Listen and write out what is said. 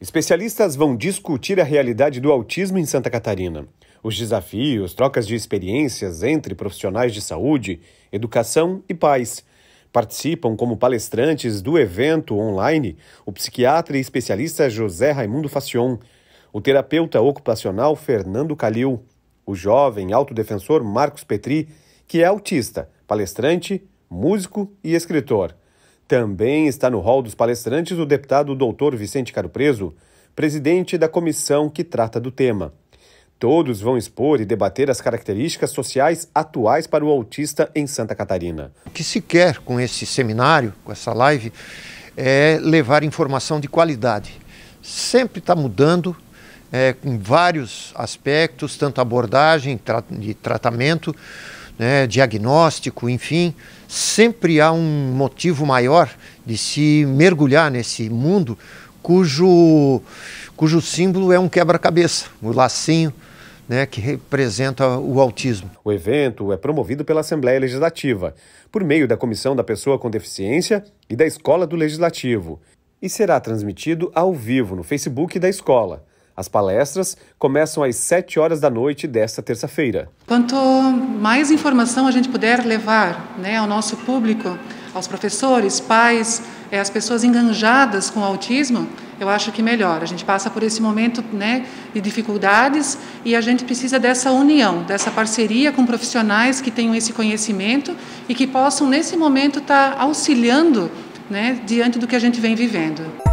Especialistas vão discutir a realidade do autismo em Santa Catarina. Os desafios, trocas de experiências entre profissionais de saúde, educação e pais. Participam como palestrantes do evento online o psiquiatra e especialista José Raimundo Facion, o terapeuta ocupacional Fernando Calil, o jovem autodefensor Marcos Petri, que é autista, palestrante músico e escritor. Também está no rol dos palestrantes o deputado Dr. Vicente Caro Preso, presidente da comissão que trata do tema. Todos vão expor e debater as características sociais atuais para o autista em Santa Catarina. O que se quer com esse seminário, com essa live, é levar informação de qualidade. Sempre está mudando, é, com vários aspectos, tanto abordagem tra de tratamento, né, diagnóstico, enfim, sempre há um motivo maior de se mergulhar nesse mundo cujo, cujo símbolo é um quebra-cabeça, o um lacinho, né, que representa o autismo. O evento é promovido pela Assembleia Legislativa, por meio da Comissão da Pessoa com Deficiência e da Escola do Legislativo, e será transmitido ao vivo no Facebook da escola. As palestras começam às 7 horas da noite desta terça-feira. Quanto mais informação a gente puder levar né, ao nosso público, aos professores, pais, é, as pessoas enganjadas com autismo, eu acho que melhor. A gente passa por esse momento né, de dificuldades e a gente precisa dessa união, dessa parceria com profissionais que tenham esse conhecimento e que possam, nesse momento, estar tá auxiliando né, diante do que a gente vem vivendo.